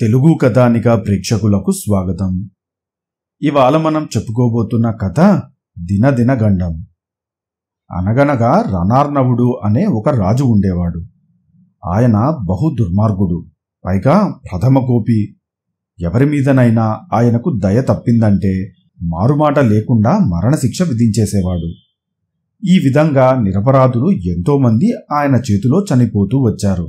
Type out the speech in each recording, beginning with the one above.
తెలుగు కథానిక ప్రేక్షకులకు స్వాగతం ఇవాళ మనం చెప్పుకోబోతున్న కథ దినదినగండం అనగనగా రణార్ణవుడు అనే ఒక రాజు ఉండేవాడు ఆయన బహు దుర్మార్గుడు పైగా ప్రథమ కోపి ఎవరి మీదనైనా ఆయనకు దయ తప్పిందంటే మారుమాట లేకుండా మరణశిక్ష విధించేసేవాడు ఈ విధంగా నిరపరాధులు ఎంతోమంది ఆయన చేతిలో చనిపోతూ వచ్చారు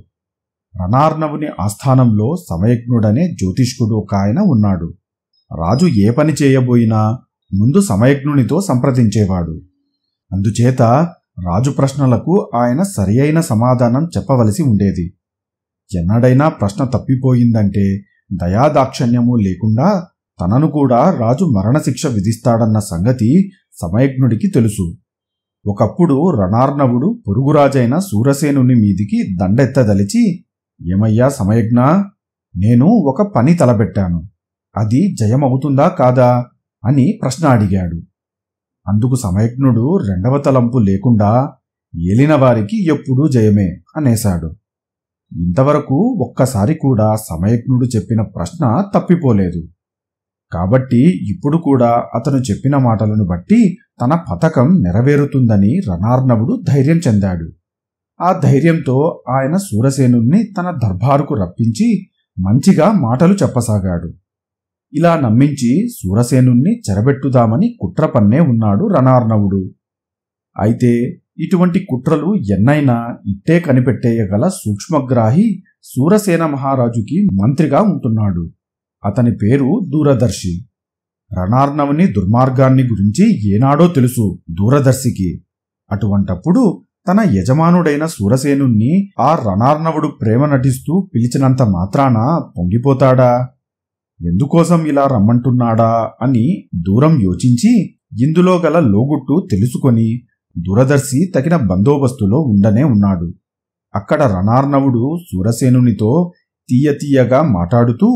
రణార్ణవుని ఆస్థానంలో సమయజ్ఞుడనే జ్యోతిష్కుడు ఒక ఆయన ఉన్నాడు రాజు ఏ పని చేయబోయినా ముందు సమయజ్ఞునితో సంప్రదించేవాడు అందుచేత రాజు ప్రశ్నలకు ఆయన సరియైన సమాధానం చెప్పవలసి ఉండేది ఎన్నడైనా ప్రశ్న తప్పిపోయిందంటే దయాదాక్షణ్యము లేకుండా తనను కూడా రాజు మరణశిక్ష విధిస్తాడన్న సంగతి సమయజ్ఞుడికి తెలుసు ఒకప్పుడు రణార్ణవుడు పొరుగురాజైన సూరసేనుని మీదికి దండెత్తదలిచి ఏమయ్యా సమయజ్ఞ నేను ఒక పని తలపెట్టాను అది జయమవుతుందా కాదా అని ప్రశ్న అడిగాడు అందుకు సమయజ్ఞుడు రెండవ తలంపు లేకుండా ఏలినవారికి ఎప్పుడూ జయమే అనేశాడు ఇంతవరకు ఒక్కసారి కూడా సమయజ్ఞుడు చెప్పిన ప్రశ్న తప్పిపోలేదు కాబట్టి ఇప్పుడు కూడా అతను చెప్పిన మాటలను బట్టి తన పథకం నెరవేరుతుందని రణార్ణవుడు ధైర్యం చెందాడు ఆ ధైర్యంతో ఆయన సూరసేనుణ్ణి తన దర్బారుకు రప్పించి మంచిగా మాటలు చెప్పసాగాడు ఇలా నమ్మించి సూరసేనుణ్ణి చెరబెట్టుదామని కుట్ర పన్నే ఉన్నాడు రణార్ణవుడు అయితే ఇటువంటి కుట్రలు ఎన్నైనా ఇట్టే కనిపెట్టేయగల సూక్ష్మగ్రాహి సూరసేన మహారాజుకి మంత్రిగా ఉంటున్నాడు అతని పేరు దూరదర్శి రణార్ణవుని దుర్మార్గాన్ని గురించి ఏనాడో తెలుసు దూరదర్శికి అటువంటప్పుడు తన యజమానుడైన సూరసేనుణ్ణి ఆ రణార్ణవుడు ప్రేమ నటిస్తూ పిలిచినంత మాత్రాన పొంగిపోతాడా ఎందుకోసం ఇలా రమ్మంటున్నాడా అని దూరం యోచించి ఇందులో గల లోగుట్టు తెలుసుకొని దూరదర్శి తగిన బందోబస్తులో ఉండనే ఉన్నాడు అక్కడ రణార్ణవుడు సూరసేనునితో తీయ తీయగా మాట్లాడుతూ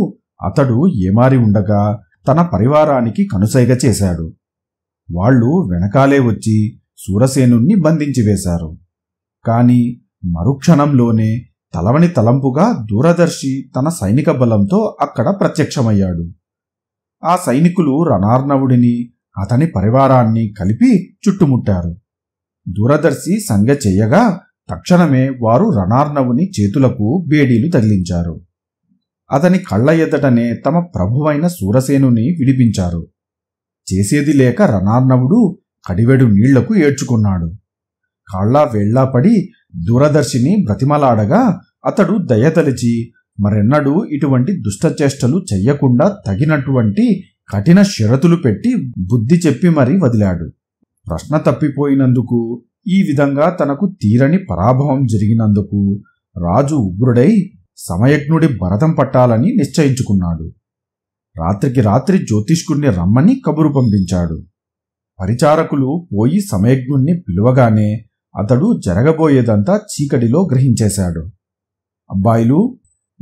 అతడు ఏమారి ఉండగా తన పరివారానికి కనుసైగ చేశాడు వాళ్ళు వెనకాలే వచ్చి సూరసేనుణ్ణి బంధించివేశారు కాని మరుక్షణంలోనే తలవని తలంపుగా దూరదర్శి తన సైనిక బలంతో అక్కడ ప్రత్యక్షమయ్యాడు ఆ సైనికులు రణార్ణవుడిని అతని పరివారాన్ని కలిపి చుట్టుముట్టారు దూరదర్శి సంగ చెయ్యగా తక్షణమే వారు రణార్ణవుని చేతులకు బేడీలు తగిలించారు అతని కళ్ళ ఎద్దటనే తమ ప్రభువైన సూరసేనుని విడిపించారు చేసేది లేక రణార్ణవుడు కడివెడు నీళ్లకు ఏడ్చుకున్నాడు కాళ్ళ వేళ్లాపడి దూరదర్శిని బ్రతిమలాడగా అతడు దయతలిచి మరెన్నడూ ఇటువంటి దుష్టచేష్టలు చెయ్యకుండా తగినటువంటి కఠిన షరతులు పెట్టి బుద్ధి చెప్పి మరీ వదిలాడు ప్రశ్న తప్పిపోయినందుకు ఈ విధంగా తనకు తీరని పరాభవం జరిగినందుకు రాజు ఉగ్రుడై సమయజ్ఞుడి భరతం పట్టాలని నిశ్చయించుకున్నాడు రాత్రికి రాత్రి జ్యోతిష్కుడిని రమ్మని కబురు పంపించాడు పరిచారకులు పోయి సమయజ్ఞుణ్ణి పిలువగానే అతడు జరగబోయేదంతా చీకటిలో గ్రహించేశాడు అబ్బాయిలు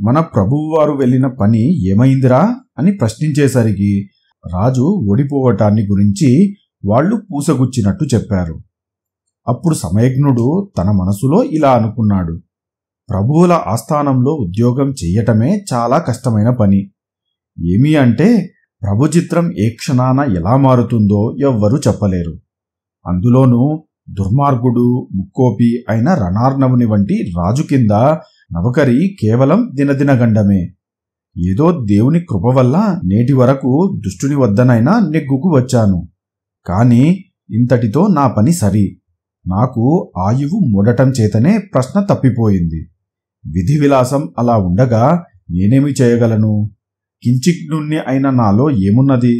మన ప్రభువువారు వెళ్ళిన పని ఏమైందిరా అని ప్రశ్నించేసరికి రాజు ఓడిపోవటాన్ని గురించి వాళ్ళు పూసగుచ్చినట్టు చెప్పారు అప్పుడు సమయజ్ఞుడు తన మనసులో ఇలా అనుకున్నాడు ప్రభువుల ఆస్థానంలో ఉద్యోగం చేయటమే చాలా కష్టమైన పని ఏమీ అంటే ప్రభు చిత్రం ఏ క్షణాన ఎలా మారుతుందో ఎవ్వరూ చెప్పలేరు అందులోనూ దుర్మార్గుడు ముక్కోపి అయిన రణార్ణవుని వంటి రాజు కింద నవకరి కేవలం దినదినగండమే ఏదో దేవుని కృప వల్ల నేటి వరకు దుష్టుని వద్దనైనా నెగ్గుకు వచ్చాను కాని ఇంతటితో నా పని సరి నాకు ఆయువు మూడటం చేతనే ప్రశ్న తప్పిపోయింది విధి విలాసం అలా ఉండగా నేనేమి చేయగలను కించిజ్ఞుణ్ణి అయిన నాలో ఏమున్నది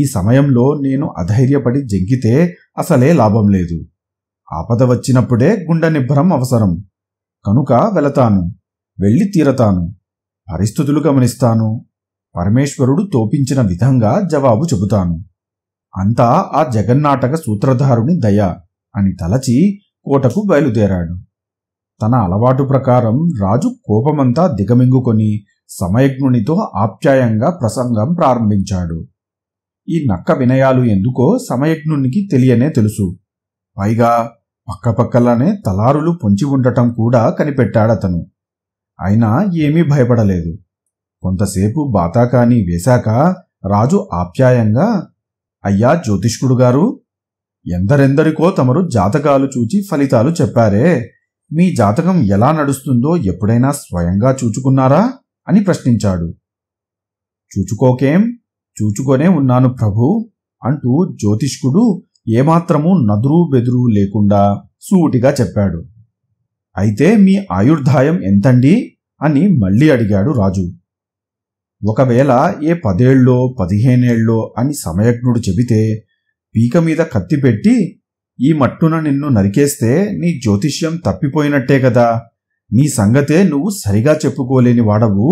ఈ సమయంలో నేను అధైర్యపడి జంకితే అసలే లాభం లేదు ఆపద వచ్చినప్పుడే గుండె నిబ్బరం అవసరం కనుక వెళతాను వెళ్ళి తీరతాను పరిస్థితులు గమనిస్తాను పరమేశ్వరుడు తోపించిన విధంగా జవాబు చెబుతాను అంతా ఆ జగన్నాటక సూత్రధారుని దయ అని తలచి కోటకు బయలుదేరాడు తన అలవాటు ప్రకారం రాజు కోపమంతా దిగమింగుకొని సమయజ్ఞునితో ఆప్యాయంగా ప్రసంగం ప్రారంభించాడు ఈ నక్క వినయాలు ఎందుకో సమయజ్ఞునికి తెలియనే తెలుసు పైగా పక్కపక్కలనే తలారులు పొంచి ఉండటం కూడా కనిపెట్టాడతను అయినా ఏమీ భయపడలేదు కొంతసేపు బాతాకాని వేశాక రాజు ఆప్యాయంగా అయ్యా జ్యోతిష్కుడు గారు ఎందరెందరికో తమరు జాతకాలు చూచి ఫలితాలు చెప్పారే మీ జాతకం ఎలా నడుస్తుందో ఎప్పుడైనా స్వయంగా చూచుకున్నారా అని ప్రశ్నించాడు చూచుకోకేం చూచుకొనే ఉన్నాను ప్రభు అంటూ జ్యోతిష్కుడు ఏమాత్రము నదురు బెదురు లేకుండా సూటిగా చెప్పాడు అయితే మీ ఆయుర్ధాయం ఎంతండి అని మళ్ళీ అడిగాడు రాజు ఒకవేళ ఏ పదేళ్ళో పదిహేనేళ్ళో అని సమయజ్ఞుడు చెబితే పీక మీద కత్తి పెట్టి ఈ మట్టున నిన్ను నరికేస్తే నీ జ్యోతిష్యం తప్పిపోయినట్టే కదా నీ సంగతే నువ్వు సరిగా చెప్పుకోలేని వాడవు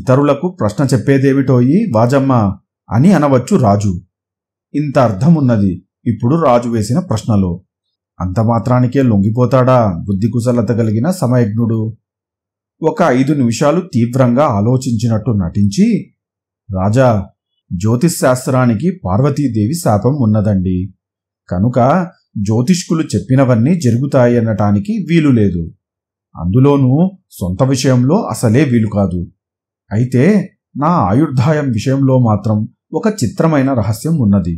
ఇతరులకు ప్రశ్న చెప్పేదేమిటోయి వాజమ్మ అని అనవచ్చు రాజు ఇంత అర్థమున్నది ఇప్పుడు రాజు వేసిన ప్రశ్నలో అంత మాత్రానికే లొంగిపోతాడా బుద్ధి కుశలత కలిగిన సమయజ్ఞుడు ఒక ఐదు నిమిషాలు తీవ్రంగా ఆలోచించినట్టు నటించి రాజా జ్యోతిశ్శాస్త్రానికి పార్వతీదేవి శాపం ఉన్నదండి కనుక జ్యోతిష్కులు చెప్పినవన్నీ జరుగుతాయనటానికి వీలు లేదు అందులోనూ సొంత విషయంలో అసలే వీలు కాదు అయితే నా ఆయుర్ధాయం విషయంలో మాత్రం ఒక చిత్రమైన రహస్యం ఉన్నది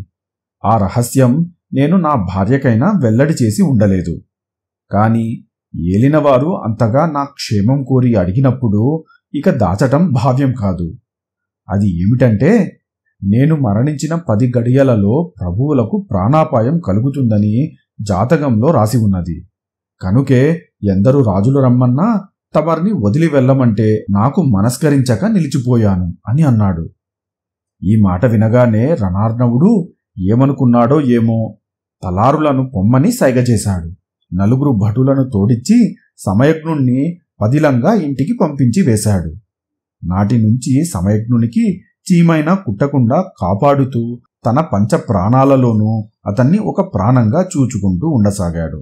ఆ రహస్యం నేను నా భార్యకైనా వెల్లడి చేసి ఉండలేదు కాని ఏలినవారు అంతగా నా క్షేమం కోరి అడిగినప్పుడు ఇక దాచటం భావ్యం కాదు అది ఏమిటంటే నేను మరణించిన పది గడియలలో ప్రభువులకు ప్రాణాపాయం కలుగుతుందని జాతకంలో రాసి ఉన్నది కనుకే ఎందరూ రాజులు రమ్మన్నా తమరిని వదిలి వెళ్ళమంటే నాకు మనస్కరించక నిలిచిపోయాను అని అన్నాడు ఈ మాట వినగానే రణార్ణవుడు ఏమనుకున్నాడో ఏమో తలారులను పొమ్మని సైగచేశాడు నలుగురు భటులను తోడిచ్చి సమయజ్ఞుణ్ణి పదిలంగా ఇంటికి పంపించి వేశాడు నాటి నుంచి సమయజ్ఞునికి చీమైనా కుట్టకుండా కాపాడుతూ తన పంచ ప్రాణాలలోనూ అతన్ని ఒక ప్రాణంగా చూచుకుంటూ ఉండసాగాడు